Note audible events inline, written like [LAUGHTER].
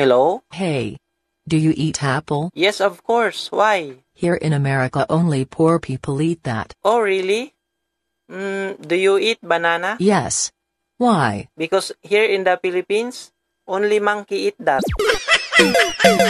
Hello? Hey. Do you eat apple? Yes, of course. Why? Here in America, only poor people eat that. Oh, really? Mm, do you eat banana? Yes. Why? Because here in the Philippines, only monkey eat that. [LAUGHS]